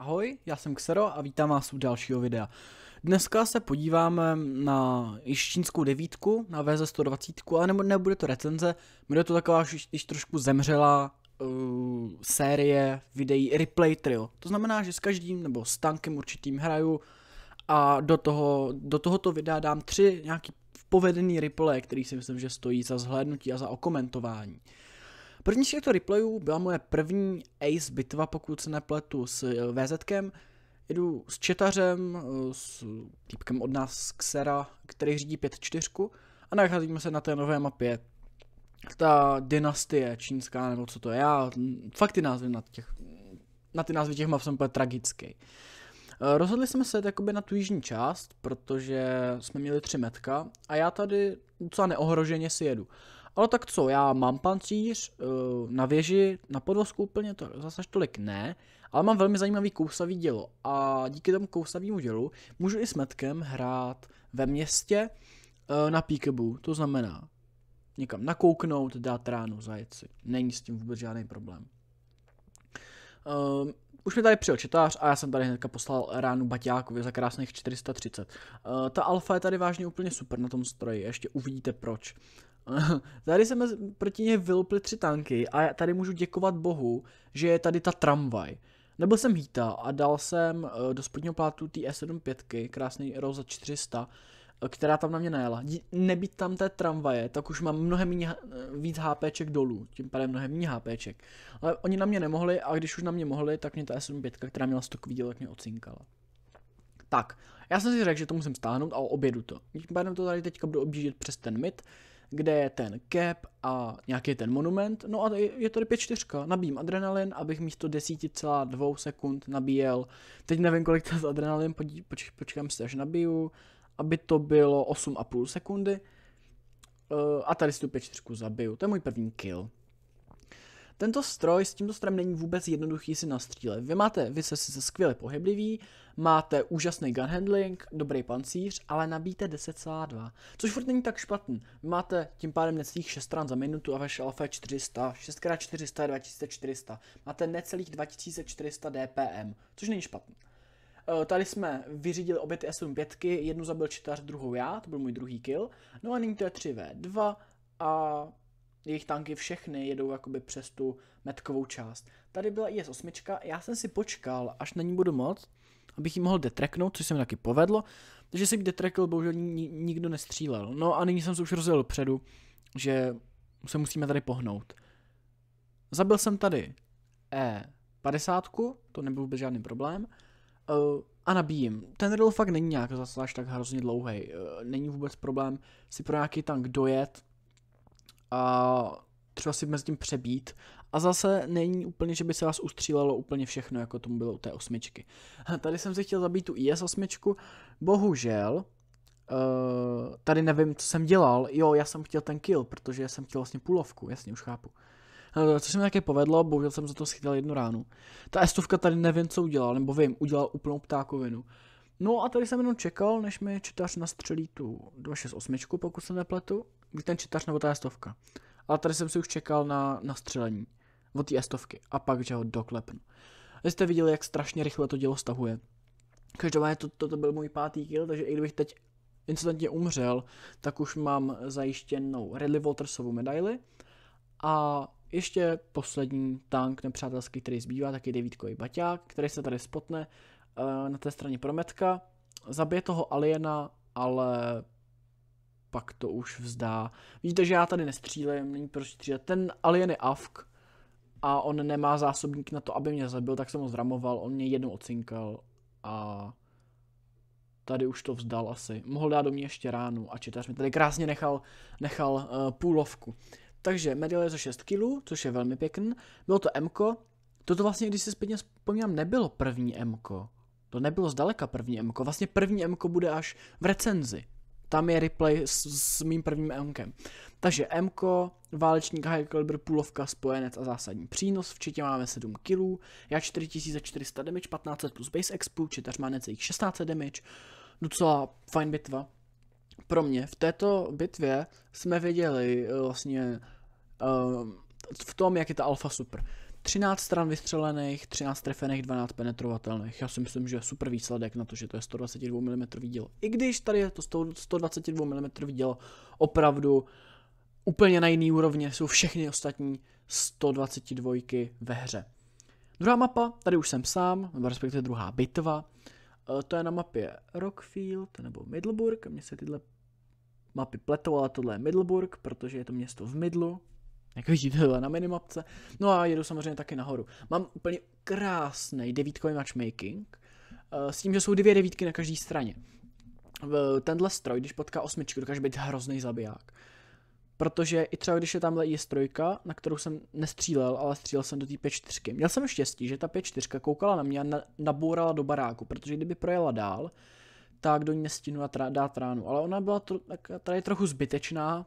Ahoj, já jsem Xero a vítám vás u dalšího videa. Dneska se podíváme na jištínskou devítku, na VZ 120, ale nebo nebude to recenze, bude to taková už, již trošku zemřela uh, série videí Replay Trio. To znamená, že s každým nebo s tankem určitým hraju a do, toho, do tohoto videa dám tři nějaký povedený replay, který si myslím, že stojí za zhlédnutí a za okomentování. Uh, První z těchto replayů byla moje první Ace bitva, pokud se nepletu, s eh, VZkem. Jedu s četařem, eh, s týpkem od nás Xera, který řídí 5-4 a nacházíme se na té nové mapě. Ta dynastie čínská, nebo co to je, já, fakt ty názvy na, těch, na ty názvy těch map jsem úplně tragický. Eh, rozhodli jsme se jakoby na tu jižní část, protože jsme měli tři metka a já tady docela neohroženě si jedu. Ale tak co, já mám pancíř eh, na věži, na podvozku úplně to zase tolik ne, ale mám velmi zajímavý kousavý dělo a díky tomu kousavému dělu můžu i s metkem hrát ve městě eh, na píkebu. to znamená někam nakouknout, dát ránu zajeci. Není s tím vůbec žádný problém. Ehm, už mi tady přijel četář a já jsem tady hnedka poslal ránu Baťákovi za krásných 430. Uh, eh, ta alfa je tady vážně úplně super na tom stroji, ještě uvidíte proč. tady tady jsme proti něj vylupli tři tanky a já tady můžu děkovat bohu, že je tady ta tramvaj. Nebyl jsem hýta a dal jsem uh, do spodního plátu té S75, krásný roza 400, která tam na mě najela. Nebýt tam té tramvaje, tak už mám mnohem méně, eh, víc HPček dolů, tím pádem mnohem méně HPček. Ale oni na mě nemohli a když už na mě mohli, tak mě ta s 5 která měla stokový díl, tak mě ocinkala. Tak, já jsem si řekl, že to musím stáhnout a objedu to. Tím pádem to tady teďka budu objíždět přes ten mit, kde je ten cap a nějaký ten monument. No a je tady 5-4, nabíjím adrenalin, abych místo 10,2 sekund nabíjel. Teď nevím, kolik to je adrenalin, poč, počkám si, až nabiju aby to bylo 8,5 sekundy. Eh, a tady si tu pečtyřku zabiju. To je můj první kill. Tento stroj s tímto strojem není vůbec jednoduchý si nastřílet. Vy máte, vy se sice skvěle pohybliví, máte úžasný gun handling, dobrý pancíř, ale nabíte 10,2, což furt není tak špatný. Vy máte tím pádem necelých 6 stran za minutu a vaše alfa 400, 6x400 je 2400. Máte necelých 2400 DPM, což není špatný. Eh, tady jsme vyřídili obě ty S75, jednu zabil čitař, druhou já, to byl můj druhý kill. No a nyní to je 3v2 a jejich tanky všechny jedou jakoby přes tu metkovou část. Tady byla IS-8, já jsem si počkal, až na ní budu moc, abych ji mohl detreknout, což se mi taky povedlo. Takže jsem ji detrekl, bohužel nikdo nestřílel. No a nyní jsem se už rozjel předu, že se musíme tady pohnout. Zabil jsem tady E50, to nebyl vůbec žádný problém. Uh, a nabíjím. Ten riddle fakt není nějak zase až tak hrozně dlouhý. Uh, eh, není vůbec problém si pro nějaký tank dojet a třeba si mezi tím přebít. A zase není úplně, že by se vás ustřílelo úplně všechno, jako tomu bylo u té osmičky. Hm, tady jsem si chtěl zabít tu IS osmičku, bohužel, uh, tady nevím, co jsem dělal. Jo, já jsem chtěl ten kill, protože jsem chtěl vlastně půlovku, jasně, už chápu. Eh, co se mi také povedlo, bohužel jsem za to schytal jednu ránu. Ta estovka tady nevím, co udělal, nebo vím, udělal úplnou ptákovinu. No a tady jsem jenom čekal, než mi čitař nastřelí tu 268, pokud se nepletu. Buď ten čitař nebo ta estovka. Ale tady jsem si už čekal na, na od té estovky a pak, že ho doklepnu. Vy jste viděli, jak strašně rychle to dělo stahuje. Každopádně to, to, to byl můj pátý kill, takže i kdybych teď incidentně umřel, tak už mám zajištěnou Redley Waltersovu medaili a ještě poslední tank nepřátelský, který zbývá, je devítkový baťák, který se tady spotne eh, na té straně Prometka. Zabije toho aliena, ale pak to už vzdá. Vidíte, že já tady nestřílím, není proč střílet. Ten alien je avk a on nemá zásobník na to, aby mě zabil, tak jsem ho zramoval, on mě jednou ocinkal a tady už to vzdal asi. Mohl dát do mě ještě ránu a čitař mi tady krásně nechal, nechal uh, půlovku. Takže medaile za 6 kg, což je velmi pěkný. Bylo to Mko. Toto vlastně, když si zpětně vzpomínám, nebylo první Mko. To nebylo zdaleka první Mko. Vlastně první Mko bude až v recenzi. Tam je replay s, s mým prvním Mkem. Takže Mko válečník High Caliber, půlovka, spojenec a zásadní přínos. Včetně máme 7 kg, já 4400 damage, 1500 plus base expu, či má necelých 16 damage. Docela fajn bitva pro mě v této bitvě jsme viděli eh, vlastně uh, v tom, jak je ta alfa super. 13 stran vystřelených, 13 trefených, 12 penetrovatelných. Já si myslím, že je super výsledek na to, že to je 122 mm dílo. I když tady je to 122 mm dílo opravdu úplně na jiný úrovně, jsou všechny ostatní 122 ve hře. Druhá mapa, tady už jsem sám, respektive druhá bitva to je na mapě Rockfield nebo Middleburg. mně se tyhle mapy pletou, ale tohle je Middleburg, protože je to město v Midlu, jak vidíte na minimapce. No a jedu samozřejmě taky nahoru. Mám úplně krásný devítkový matchmaking, eh, s tím, že jsou dvě devítky na každé straně. Tenhle stroj, když potká osmičku, dokáže být hrozný zabiják. Protože i třeba když je tamhle is strojka, na kterou jsem nestřílel, ale střílel jsem do té P4. Měl jsem štěstí, že ta P4 koukala na mě a nabourala do baráku, protože kdyby projela dál, tak do ní a tra- dát ránu. Ale ona byla tro- tady trochu zbytečná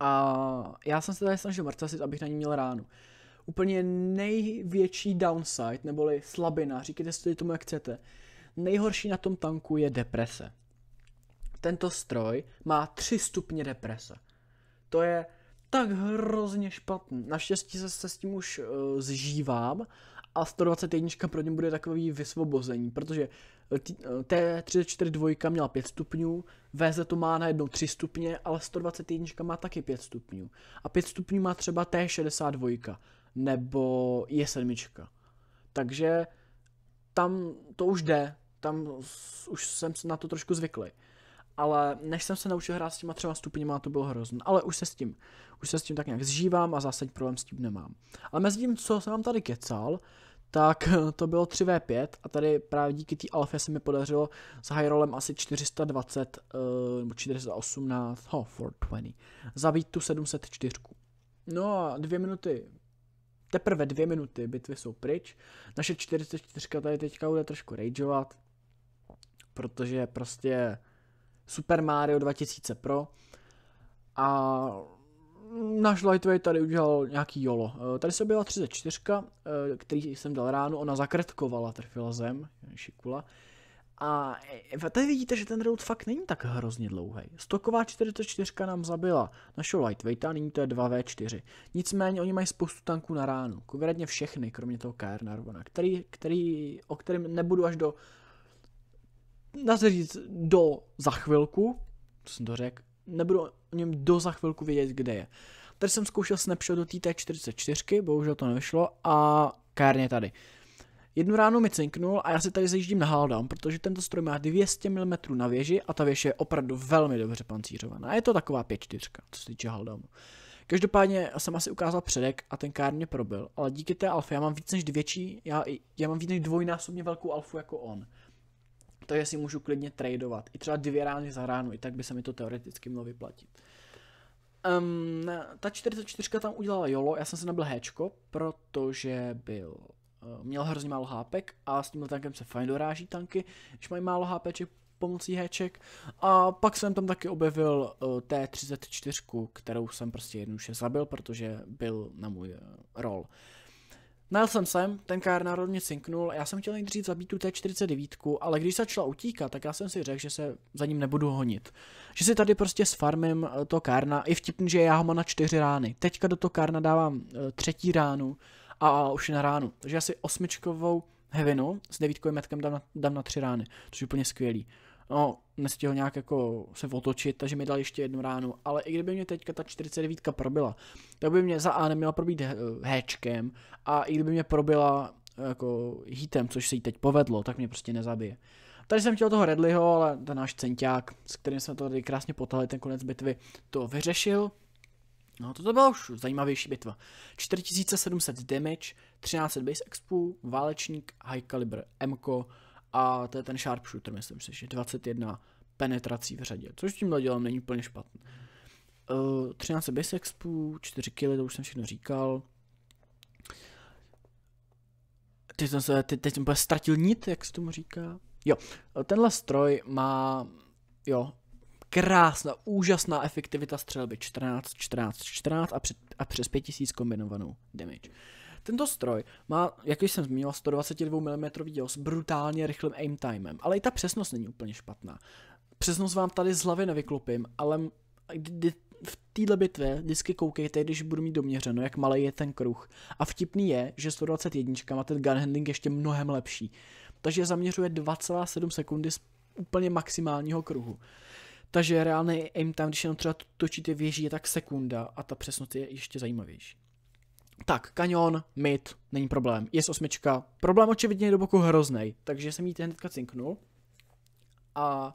a já jsem se tady snažil mrcasit, abych na ní měl ránu. Úplně největší downside, neboli slabina, říkejte si tomu, jak chcete. Nejhorší na tom tanku je deprese. Tento stroj má 3 stupně deprese to je tak hrozně špatný. Naštěstí se, se s tím už uh, zžívám a 121 pro ně bude takový vysvobození, protože eh, t 34 eh, dvojka měla 5 stupňů, VZ to má na najednou 3 stupně, ale 121 má taky 5 stupňů. A 5 stupňů má třeba T62 nebo je 7 Takže tam to už jde, tam už jsem na to trošku zvyklý ale než jsem se naučil hrát s těma třema stupněma, to bylo hrozné. Ale už se s tím, už se s tím tak nějak zžívám a zásadní problém s tím nemám. Ale mezi tím, co jsem vám tady kecal, tak to bylo 3v5 a tady právě díky té alfě se mi podařilo s Hyrolem asi 420 eh, nebo 418, ho, 420, zabít tu 704. No a dvě minuty, teprve dvě minuty bitvy jsou pryč, naše 44 tady teďka bude trošku rageovat, protože prostě Super Mario 2000 Pro a náš lightweight tady udělal nějaký jolo. Eh, tady se byla 34, eh, který jsem dal ránu, ona zakrtkovala, trfila zem, šikula. A eh, tady vidíte, že ten road fakt není tak hrozně dlouhý. Stoková 44 nám zabila našeho lightweighta, nyní to je 2v4. Nicméně oni mají spoustu tanků na ránu, konkrétně všechny, kromě toho KR který, který, o kterém nebudu až do dá se říct, do za chvilku, co jsem to řekl, nebudu o něm do za chvilku vědět, kde je. Tady jsem zkoušel snapshot do té 44 bohužel to nevyšlo a kárně tady. Jednu ráno mi cinknul a já si tady zajíždím na Haldam, protože tento stroj má 200 mm na věži a ta věž je opravdu velmi dobře pancířovaná. Je to taková 5-4, co se týče Haldamu. Každopádně jsem asi ukázal předek a ten kár mě probil, ale díky té alfě já mám víc než větší, já, já mám víc než dvojnásobně velkou alfu jako on to jestli si můžu klidně tradovat. I třeba dvě rány za ránu, i tak by se mi to teoreticky mělo vyplatit. Um, ta 44 tam udělala jolo, já jsem se nabil Hčko, protože byl eh, měl hrozně málo hápek a s tímhle tankem se fajn doráží tanky, když mají málo hápeček pomocí heček. A pak jsem tam taky objevil uh, eh, T34, kterou jsem prostě jednoduše zabil, protože byl na můj uh, rol. Najel jsem, ten kár národně cinknul, já jsem chtěl nejdřív zabít tu T49, ale když začala utíkat, tak já jsem si řekl, že se za ním nebudu honit. Že si tady prostě sfarmím eh, to kárna, i vtipný, že já ho mám na čtyři rány. Teďka do to kárna dávám eh, třetí ránu a, už už na ránu. Takže asi osmičkovou hevinu s devítkovým metkem dám na, dám na tři rány, což je úplně skvělý no, nestihl nějak jako se otočit, takže mi dal ještě jednu ránu, ale i kdyby mě teďka ta 49 probila, tak by mě za A neměla probít hečkem a i kdyby mě probila eh, jako hitem, což se jí teď povedlo, tak mě prostě nezabije. Tady jsem chtěl toho Redliho, ale ten náš centiák, s kterým jsme to tady krásně potali ten konec bitvy, to vyřešil. No, to to byla už zajímavější bitva. 4700 damage, 1300 base expu, válečník, high caliber, Mko, a to je ten sharpshooter, myslím si, že 21 penetrací v řadě, což tímhle dělám není úplně špatný. Uh, 13 expu, 4 kily, to už jsem všechno říkal. Teď jsem se, teď, teď jsem úplně ztratil nit, jak se tomu říká. Jo, tenhle stroj má, jo, krásná, úžasná efektivita střelby 14, 14, 14 a, před, a přes 5000 kombinovanou damage. Tento stroj má, jak už jsem zmínil, 122 mm děl s brutálně rychlým aim timem, ale i ta přesnost není úplně špatná. Přesnost vám tady z hlavy nevyklopím, ale v této bitvě vždycky koukejte, když budu mít doměřeno, jak malý je ten kruh. A vtipný je, že 121 má ten gun handling ještě mnohem lepší. Takže zaměřuje 2,7 sekundy z úplně maximálního kruhu. Takže reálný aim time, když jenom třeba točíte věží, je tak sekunda a ta přesnost je ještě zajímavější. Tak, kanion, mid, není problém. Je osmička. Problém očividně je do boku hrozný, takže jsem jí hnedka cinknul. A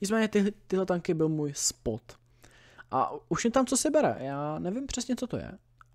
nicméně ty, tyhle tanky byl můj spot. A už je tam co se bere, já nevím přesně, co to je.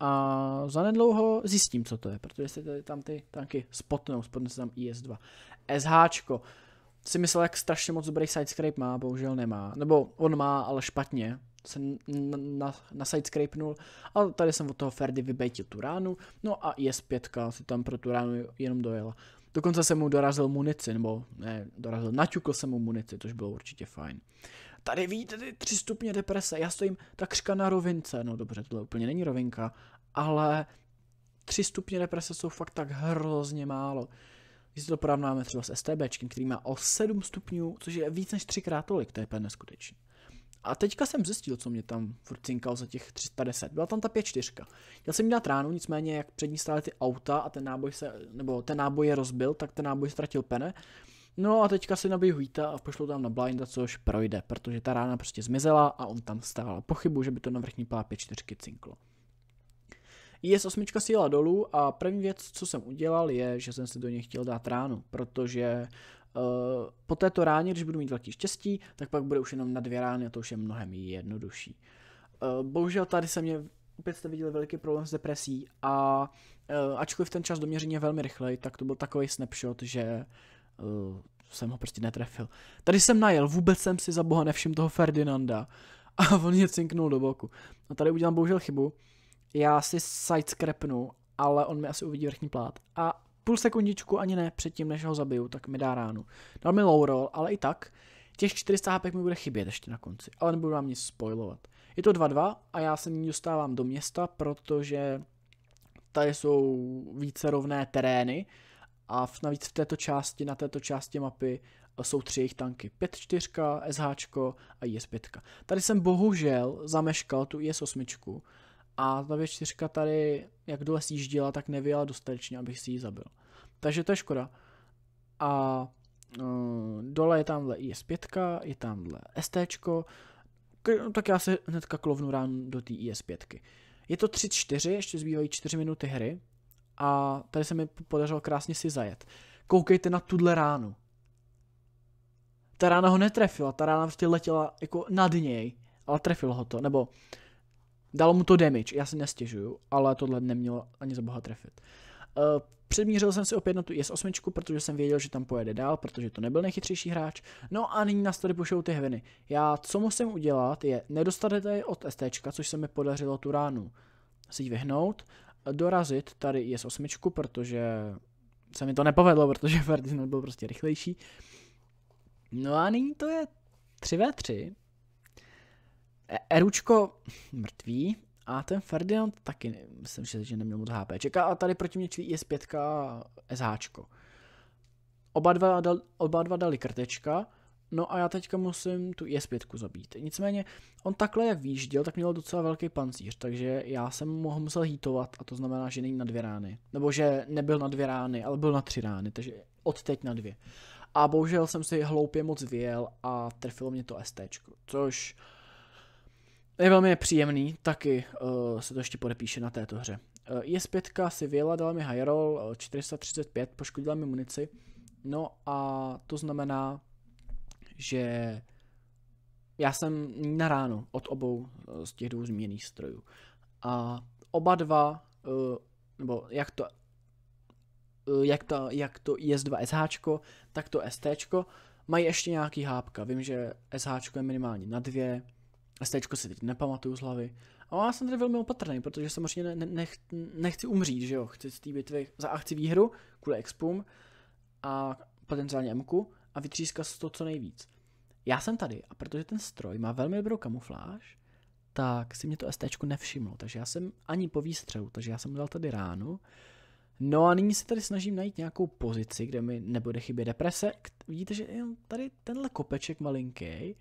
A zanedlouho zjistím, co to je, protože se tady tam ty tanky spotnou, spotne se tam IS-2. SHčko si myslel, jak strašně moc dobrý sidescrape má, bohužel nemá. Nebo on má, ale špatně. Se na, na, na nul. A tady jsem od toho Ferdy vybejtil tu ránu. No a je zpětka, si tam pro tu ránu jenom dojela. Dokonce jsem mu dorazil munici, nebo ne, dorazil, naťukl jsem mu munici, což bylo určitě fajn. Tady vidíte ty tři stupně deprese, já stojím takřka na rovince, no dobře, tohle úplně není rovinka, ale tři stupně deprese jsou fakt tak hrozně málo. Když to porovnáme třeba s STBčkem, který má o 7 stupňů, což je víc než třikrát tolik, to je úplně neskutečné. A teďka jsem zjistil, co mě tam furt cinkal za těch 350. Byla tam ta 4. Já jsem dát ránu, nicméně jak před ní stály ty auta a ten náboj se, nebo ten náboj je rozbil, tak ten náboj ztratil pene. No a teďka si nabiju Huita a pošlo tam na blinda, což projde, protože ta rána prostě zmizela a on tam stál. Pochybu, že by to na vrchní 5 4 cinklo. IS-8 si jela dolů a první věc, co jsem udělal, je, že jsem si do něj chtěl dát ránu, protože uh, po této ráně, když budu mít velký štěstí, tak pak bude už jenom na dvě rány a to už je mnohem jednodušší. Uh, bohužel tady se mě opět jste viděli veliký problém s depresí a uh, ačkoliv ten čas doměření je velmi rychlej, tak to byl takový snapshot, že uh, jsem ho prostě netrefil. Tady jsem najel, vůbec jsem si za boha nevšiml toho Ferdinanda a on mě cinknul do boku. A tady udělám bohužel chybu, já si side ale on mi asi uvidí vrchní plát. A půl sekundičku ani ne předtím, než ho zabiju, tak mi dá ránu. Dal mi low roll, ale i tak těch 400 HP mi bude chybět ještě na konci, ale nebudu vám nic spoilovat. Je to 2-2 a já se nyní dostávám do města, protože tady jsou více rovné terény a navíc v této části, na této části mapy jsou tři jejich tanky. 5-4, SH a IS-5. Tady jsem bohužel zameškal tu IS-8, a ta V4 tady, jak dole sjíždila, tak nevěla dostatečně, abych si ji zabil. Takže to je škoda. A uh, dole je tamhle IS5, e je tamhle ST, no, tak já se hnedka klovnu rán do té IS5. E je to 3-4, ještě zbývají 4 minuty hry a tady se mi podařilo krásně si zajet. Koukejte na tuhle ránu. Ta rána ho netrefila, ta rána prostě letěla jako nad něj, ale trefil ho to, nebo Dalo mu to damage, já si nestěžuju, ale tohle nemělo ani za boha trefit. Uh, eh, předmířil jsem si opět na tu IS-8, protože jsem věděl, že tam pojede dál, protože to nebyl nejchytřejší hráč. No a nyní nás tady pošou ty hviny. Já, co musím udělat, je nedostanete tady od ST, což se mi podařilo tu ránu si ji vyhnout, dorazit tady IS-8, protože se mi to nepovedlo, protože Ferdinand byl prostě rychlejší. No a nyní to je 3v3 Eručko mrtvý a ten Ferdinand taky, myslím, že, že neměl moc HP. Čeká a tady proti mě čví IS5 a SHčko. Oba dva, dal, oba dva dali krtečka, no a já teďka musím tu IS5 e zabít. Nicméně, on takhle jak výjížděl, tak měl docela velký pancíř, takže já jsem ho musel hýtovat a to znamená, že není na dvě rány. Nebo že nebyl na dvě rány, ale byl na tři rány, takže od teď na dvě. A bohužel jsem si hloupě moc vyjel a trefilo mě to ST, což je velmi příjemný, taky uh, se to ještě podepíše na této hře. Uh, eh, IS-5 si vyjela, dala mi Hyrule uh, 435, poškodila mi munici, no a to znamená, že já jsem na ráno od obou eh, z těch dvou změných strojů. A oba dva, nebo jak to jak, to, jak to IS-2 SH, tak to ST, mají ještě nějaký hápka. Vím, že SH je minimálně na dvě, Stečko si teď nepamatuju z hlavy. A já jsem tady velmi opatrný, protože samozřejmě ne, ne, nech, nechci umřít, že jo. Chci z té bitvy, za akci chci výhru kvůli expum a potenciálně Mku a vytřískat to co nejvíc. Já jsem tady a protože ten stroj má velmi dobrou kamufláž, tak si mě to ST nevšimlo, takže já jsem ani po výstřelu, takže já jsem mu dal tady ránu. No a nyní se tady snažím najít nějakou pozici, kde mi nebude chybět deprese. Vidíte, že tady tenhle kopeček malinký,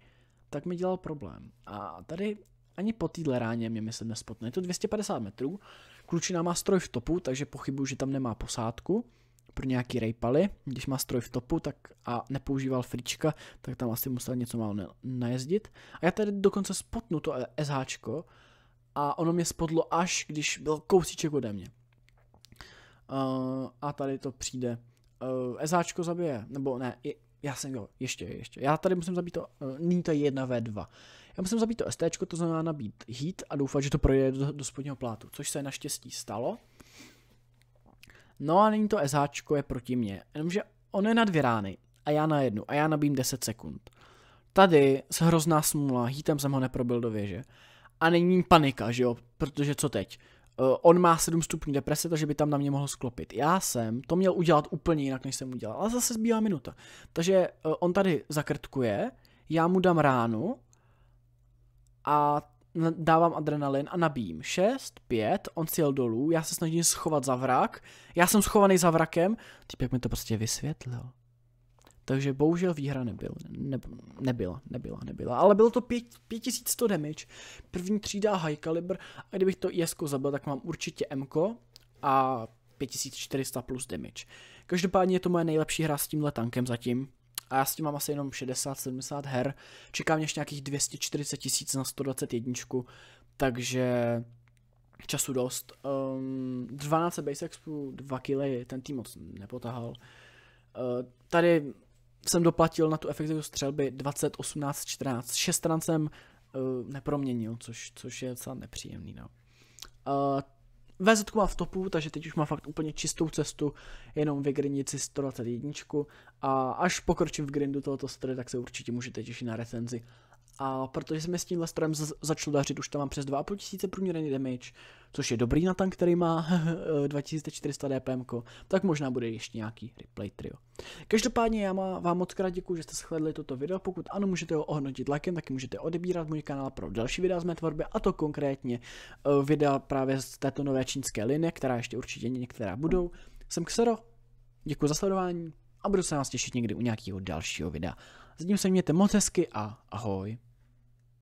tak mi dělal problém. A tady ani po téhle ráně mě myslím nespotne. Je to 250 metrů, klučina má stroj v topu, takže pochybuji, že tam nemá posádku pro nějaký rejpaly. Když má stroj v topu tak a nepoužíval frička, tak tam asi musel něco málo najezdit. A já tady dokonce spotnu to SHčko a ono mě spodlo až, když byl kousíček ode mě. Uh, a tady to přijde. Uh, eh, SHčko zabije, nebo ne, já jsem, jo, ještě, ještě. Já tady musím zabít to, eh, nyní to je jedna v 2 Já musím zabít to STčko, to znamená nabít heat a doufat, že to projde do, do spodního plátu, což se naštěstí stalo. No a nyní to SHčko je proti mně, jenomže on je na dvě rány a já na jednu a já nabím 10 sekund. Tady se hrozná smula, hítem jsem ho neprobil do věže. A není panika, že jo, protože co teď? Eh, on má 7 stupňů deprese, takže by tam na mě mohl sklopit. Já jsem to měl udělat úplně jinak, než jsem udělal, ale zase zbývá minuta. Takže eh, on tady zakrtkuje, já mu dám ránu a dávám adrenalin a nabím. 6, 5, on si jel dolů, já se snažím schovat za vrak, já jsem schovaný za vrakem, typ jak mi to prostě vysvětlil. Takže bohužel výhra nebyl, ne, nebyla, nebyla, nebyla. Ale bylo to 5100 damage, první třída high caliber a kdybych to IS zabil, tak mám určitě M a 5400 plus damage. Každopádně je to moje nejlepší hra s tímhle tankem zatím. A já s tím mám asi jenom 60-70 her. Čekám ještě nějakých 240 tisíc na 121, takže času dost. Um, 12 base expu, 2 kg, ten tým moc nepotahal. Uh, tady jsem doplatil na tu efektivitu střelby 20, 18, 14. 6 stran jsem uh, neproměnil, což, což je docela nepříjemný. No. Uh, eh, VZ má v topu, takže teď už má fakt úplně čistou cestu, jenom vygrindit si 121 a až pokročím v grindu tohoto stroje, tak se určitě můžete těšit na recenzi a protože jsme s tímhle strojem začali dařit, už tam mám přes 2,5 tisíce průměrný damage, což je dobrý na tank, který má 2400 eh, DPM, tak možná bude ještě nějaký replay trio. Každopádně já vám moc krát děkuji, že jste shledli toto video, pokud ano, můžete ho ohodnotit likem, taky můžete odebírat můj kanál pro další videa z mé tvorby, a to konkrétně eh, videa právě z této nové čínské linie, která ještě určitě některá budou. Jsem Xero, děkuji za sledování a budu se vás těšit někdy u nějakého dalšího videa. Zatím se mějte moc hezky a ahoj.